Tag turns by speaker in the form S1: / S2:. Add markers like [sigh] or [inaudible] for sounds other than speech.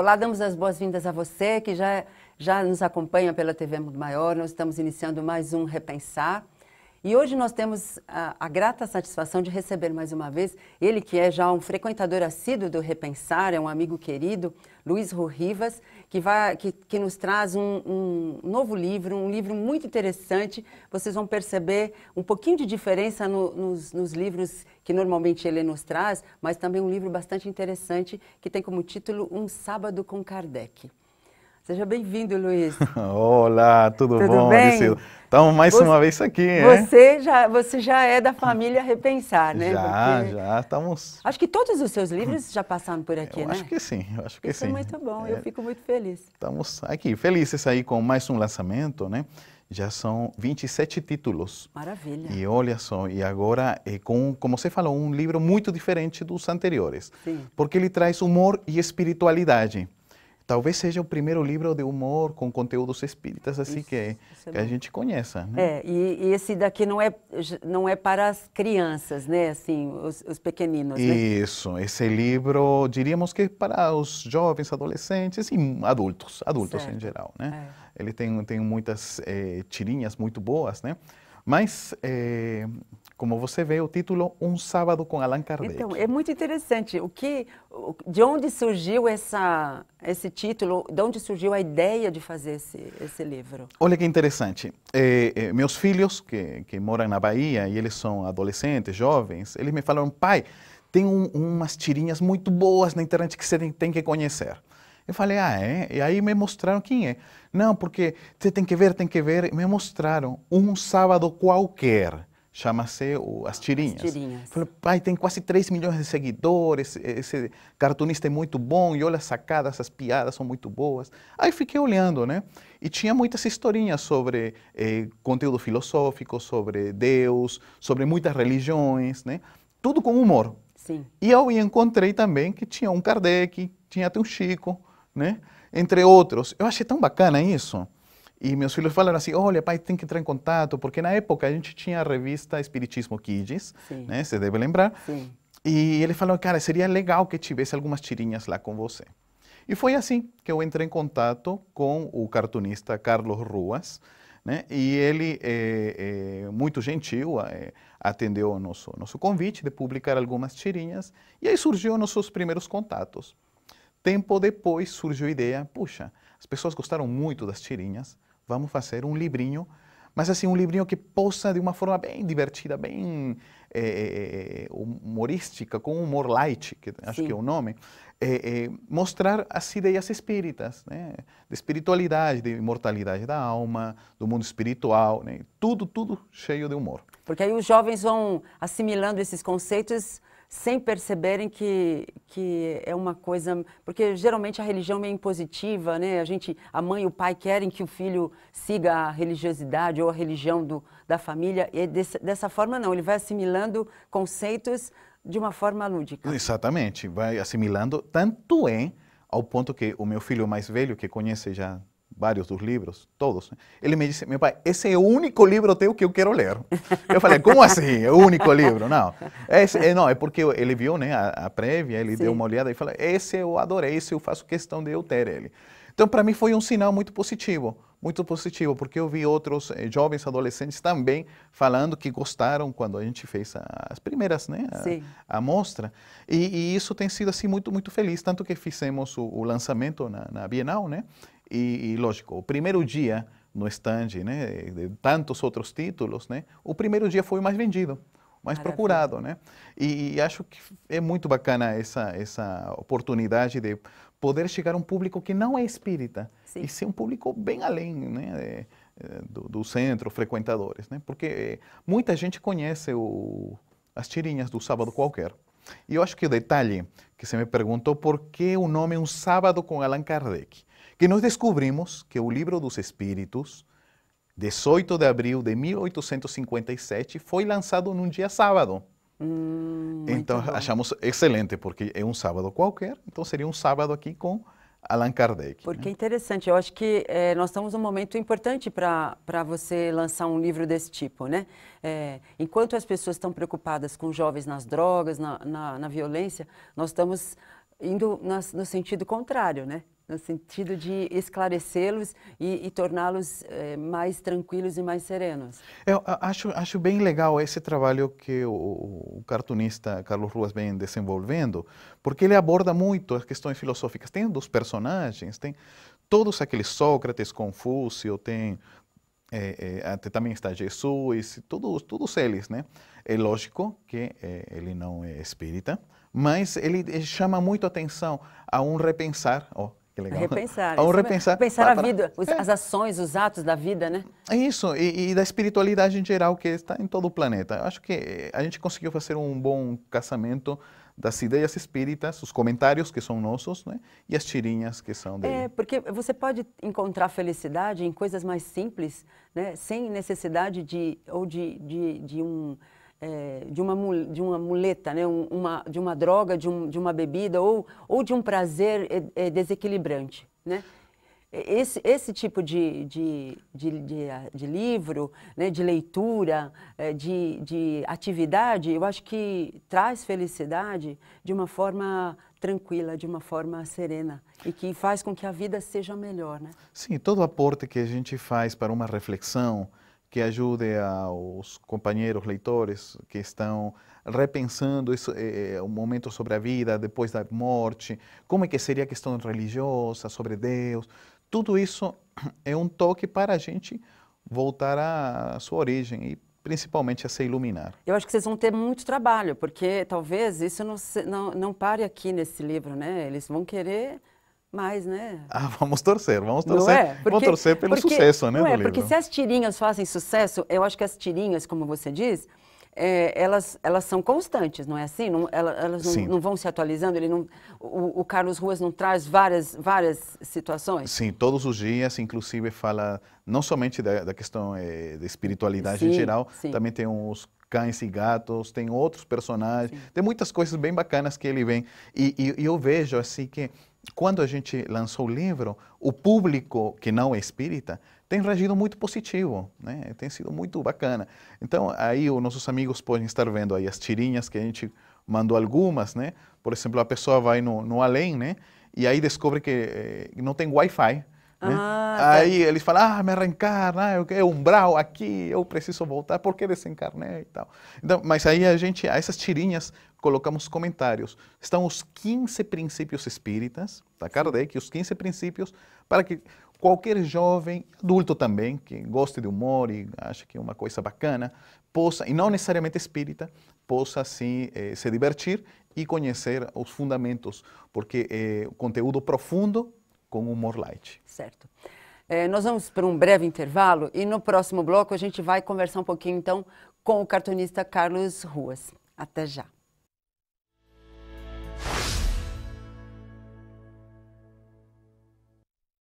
S1: Olá, damos as boas-vindas a você que já, já nos acompanha pela TV Mundo Maior. Nós estamos iniciando mais um Repensar. E hoje nós temos a, a, grata satisfação de receber mais uma vez ele que é já um frequentador assíduo do Repensar, é um amigo querido, Luiz Rivas, que, vai, que, que nos traz um, um, novo livro, um livro muito interessante. Vocês vão perceber um pouquinho de diferença no, nos, nos livros que normalmente ele nos traz, mas também um livro bastante interessante que tem como título Um Sábado com Kardec. Seja bem-vindo, Luiz.
S2: [laughs] Olá, tudo, tudo bom, bem? Priscila? Estamos mais você, uma vez aqui, né? Você
S1: já, você já é da família Repensar, né? Já, Porque...
S2: já, estamos...
S1: Acho que todos os seus livros já passaram por aqui, eu né? acho que
S2: sim, eu acho que Isso é sim. Isso é muito bom, é... eu fico muito feliz. Estamos aqui, felizes aí com mais um lançamento, né? Já são 27 títulos.
S1: Maravilha. E
S2: olha só, e agora, é com, como você falou, um livro muito diferente dos anteriores. Sim. Porque ele traz humor e espiritualidade talvez seja o primeiro livro de humor com conteúdos espíritas assim isso, que, é, isso é que a gente conheça. Né?
S1: É, e, e, esse daqui não é, não é para as crianças, né? Assim, os, os pequeninos, né?
S2: Isso, né? esse livro diríamos que para os jovens, adolescentes e adultos, adultos certo. em geral, né? É. Ele tem, tem muitas é, tirinhas muito boas, né? Mas, é, como você vê, o título Um Sábado com Allan Kardec. Então, é
S1: muito interessante. O que, de onde surgiu essa, esse título? De onde surgiu a ideia de fazer esse, esse livro?
S2: Olha que interessante. É, é, meus filhos, que, que moram na Bahia, e eles são adolescentes, jovens, eles me falaram, pai, tem um, umas tirinhas muito boas na internet que você tem, tem que conhecer. Eu falei, ah, é? E aí me mostraram quem é. Não, porque você tem que ver, tem que ver. Me mostraram um sábado qualquer. Chama-se As Tirinhas. As tirinhas. Falei, pai, tem quase 3 milhões de seguidores, esse cartunista é muito bom, e olha as sacada, essas piadas são muito boas. Aí fiquei olhando, né? E tinha muitas historinhas sobre eh, conteúdo filosófico, sobre Deus, sobre muitas religiões, né? Tudo com humor. Sim. E eu encontrei também que tinha um Kardec, tinha até um Chico, né? entre outros. Eu achei tão bacana isso. E meus filhos falaram assim, olha, pai, tem que entrar em contato, porque na época a gente tinha a revista Espiritismo Kids, né? Você deve lembrar. Sim. E ele falou, cara, seria legal que tivesse algumas tirinhas lá com você. E foi assim que eu entrei em contato com o cartunista Carlos Ruas, né? E ele, é, é muito gentil, é, atendeu o nosso, nosso convite de publicar algumas tirinhas. E aí surgiu nossos primeiros contatos. Tempo depois surgiu a ideia, puxa, as pessoas gostaram muito das tirinhas, vamos fazer um livrinho, mas assim, um livrinho que possa, de uma forma bem divertida, bem é, humorística, com humor light, que acho Sim. que é o nome, é, é, mostrar as ideias espíritas, né? de espiritualidade, de imortalidade da alma, do mundo espiritual, né? tudo, tudo cheio de humor.
S1: Porque aí os jovens vão assimilando esses conceitos sem perceberem que, que é uma coisa. Porque geralmente a religião é impositiva, né? A gente, a mãe e o pai querem que o filho siga a religiosidade ou a religião do, da família. E é desse, dessa forma, não, ele vai assimilando conceitos de uma forma lúdica.
S2: Exatamente, vai assimilando, tanto é ao ponto que o meu filho mais velho, que conhece já vários dos livros, todos. Ele me disse, meu pai, esse é o único livro teu que eu quero ler. Eu falei, como assim? É o único livro? Não. é, eh, não, é porque ele viu né, a, a prévia, ele deu uma olhada e falou, esse eu adorei, esse eu faço questão de eu ter ele. Então, para mim foi um sinal muito positivo, muito positivo, porque eu vi outros eh, jovens adolescentes também falando que gostaram quando a gente fez a, as primeiras, né, a, a mostra. E, e, isso tem sido assim muito muito feliz, tanto que fizemos o, lançamento na, na Bienal, né? E, e lógico, o primeiro dia no stand, né, de tantos outros títulos, né, o primeiro dia foi o mais vendido, o mais Maravilha. procurado, né? E, e, acho que é muito bacana essa essa oportunidade de poder chegar a um público que não é espírita Sim. e ser um público bem além, né, eh, do, do centro, frequentadores, né? Porque eh, muita gente conhece o, as tirinhas do sábado qualquer. E eu acho que o detalhe que você me perguntou por que o nome Um Sábado com Allan Kardec que nós descobrimos que o Livro dos Espíritos, 18 de abril de 1857, foi lançado num dia sábado. Hum, então, achamos excelente, porque é um sábado qualquer, então seria um sábado aqui com Allan Kardec.
S1: Porque né? é interessante, eu acho que é, nós estamos num momento importante para você lançar um livro desse tipo, né? É, enquanto as pessoas estão preocupadas com jovens nas drogas, na, na, na violência, nós estamos indo nas, no sentido contrário, né? no sentido de esclarecê-los e, e torná-los é, mais tranquilos e mais serenos.
S2: Eu acho, acho bem legal esse trabalho que o, o cartunista Carlos Ruas vem desenvolvendo, porque ele aborda muito as questões filosóficas. Tem dos personagens, tem todos aqueles Sócrates, Confúcio, tem é, é, até também está Jesus, todos, todos eles, né? É lógico que é, ele não é espírita, mas ele, ele chama muito atenção a um repensar, ó, que legal. Repensar. Ao é repensar. Pensar a vida, os, é. as ações, os atos da vida, né? É isso, e, e, da espiritualidade em geral que está em todo o planeta. Eu acho que a gente conseguiu fazer um bom casamento das ideias espíritas, os comentários que são nossos, né? E as tirinhas que são é, dele. É,
S1: porque você pode encontrar felicidade em coisas mais simples, né? Sem necessidade de, ou de, de, de um é, de, uma, de uma muleta, né? uma, de uma droga, de, um, de uma bebida ou, ou de um prazer é, desequilibrante. Né? Esse, esse tipo de, de, de, de, ah, de livro, né, de leitura, de, de atividade, eu acho que traz felicidade de uma forma tranquila, de uma forma serena e que faz com que a vida seja melhor, né?
S2: Sim, todo aporte que a gente faz para uma reflexão, que ajude aos companheiros leitores que estão repensando isso, é, eh, um eh, momento sobre a vida depois da morte, como é que seria a questão religiosa, sobre Deus. Tudo isso [clears throat] é um toque para a gente voltar à sua origem e principalmente a se iluminar.
S1: Eu acho que vocês vão ter muito trabalho, porque talvez isso não, não, não pare aqui nesse livro, né? Eles vão querer mas, né?
S2: Ah, [laughs] vamos torcer, vamos torcer. É? Porque, vamos torcer pelo porque, sucesso, né? Não é, porque se
S1: as tirinhas fazem sucesso, eu acho que as tirinhas, como você diz, é, elas, elas são constantes, não é assim? Não, elas não, não, vão se atualizando, ele não, o, o, Carlos Ruas não traz várias, várias situações? Sim,
S2: todos os dias, inclusive fala não somente da, da questão é, eh, da espiritualidade sim, em geral, sim. também tem uns cães e gatos, tem outros personagens, Sim. tem muitas coisas bem bacanas que ele vem. E, e, e, eu vejo assim que quando a gente lançou o livro, o público que não é espírita tem reagido muito positivo, né? tem sido muito bacana. Então, aí os nossos amigos podem estar vendo aí as tirinhas que a gente mandou algumas, né? Por exemplo, a pessoa vai no, no além, né? E aí descobre que eh, não tem Wi-Fi né? Ah, tá. Aí eles falam, ah, me reencarna, ah, é um umbral aqui, eu preciso voltar porque desencarnei e tal. Então, mas aí a gente, a essas tirinhas, colocamos comentários. Estão os 15 princípios espíritas, tá da Kardec, os 15 princípios, para que qualquer jovem, adulto também, que goste de humor e acha que é uma coisa bacana, possa, e não necessariamente espírita, possa assim, eh, se divertir e conhecer os fundamentos, porque é eh, conteúdo profundo com humor light. Certo.
S1: É, nós vamos para um breve intervalo e no próximo bloco a gente vai conversar um pouquinho então com o cartunista Carlos Ruas. Até já.